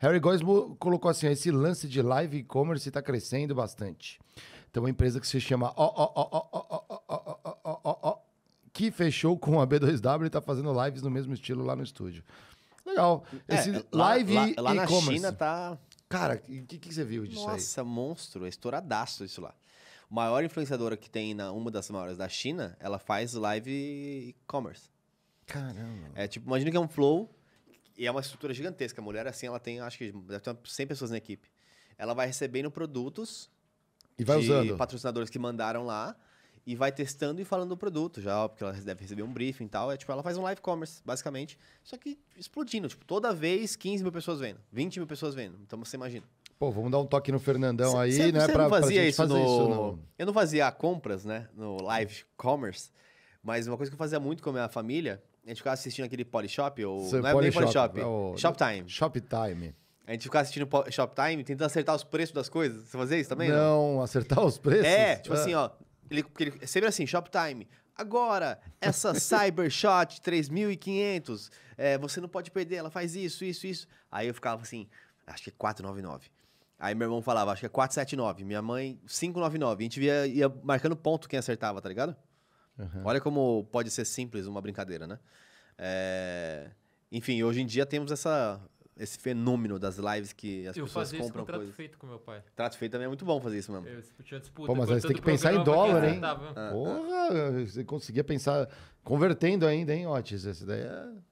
Harry Gosmo colocou assim: esse lance de live e-commerce está crescendo bastante. Então, uma empresa que se chama que fechou com a B2W e está fazendo lives no mesmo estilo lá no estúdio. Legal. Esse é, live lá, lá, lá na China tá. Cara, o que, que, você viu disso Nossa, aí? Nossa, monstro, é estouradaço isso lá. maior influenciadora que tem na uma das maiores da China, ela faz live e-commerce. Caramba. É tipo, imagina que é um flow e é uma estrutura gigantesca. A mulher, assim, ela tem, acho que deve ter 100 pessoas na equipe. Ela vai recebendo produtos e vai de usando. patrocinadores que mandaram lá e vai testando e falando do produto já, porque ela deve receber um briefing e tal. É tipo, ela faz um live commerce, basicamente. Só que explodindo, tipo, toda vez 15 mil pessoas vendo, 20 mil pessoas vendo. Então você imagina. Pô, vamos dar um toque no Fernandão cê, aí, cê, né? Você não pra, fazia pra isso, no... isso não. Eu não fazia compras, né? No live commerce. Mas uma coisa que eu fazia muito com a minha família, a gente ficava assistindo aquele Polishop, ou... Você não é nem Polishop, é o... Shoptime. Shoptime. A gente ficava assistindo Shoptime, tentando acertar os preços das coisas. Você fazia isso também? Não, não? acertar os preços? É, tipo é. assim, ó. Ele, ele, é sempre assim, Shoptime. Agora, essa Cybershot 3500, é, você não pode perder, ela faz isso, isso, isso. Aí eu ficava assim, acho que é 499. Aí meu irmão falava, acho que é 479. Minha mãe, 599. A gente via, ia marcando ponto quem acertava, tá ligado? Uhum. Olha como pode ser simples uma brincadeira, né? É... Enfim, hoje em dia temos essa, esse fenômeno das lives que as eu pessoas compram coisas. Eu fazia isso com trato feito com meu pai. Trato feito também é muito bom fazer isso mesmo. Eu tinha disputa. Pô, mas você tem que pensar em dólar, hein? Ah, Porra, ah. você conseguia pensar convertendo ainda, hein, Otis? Essa daí é...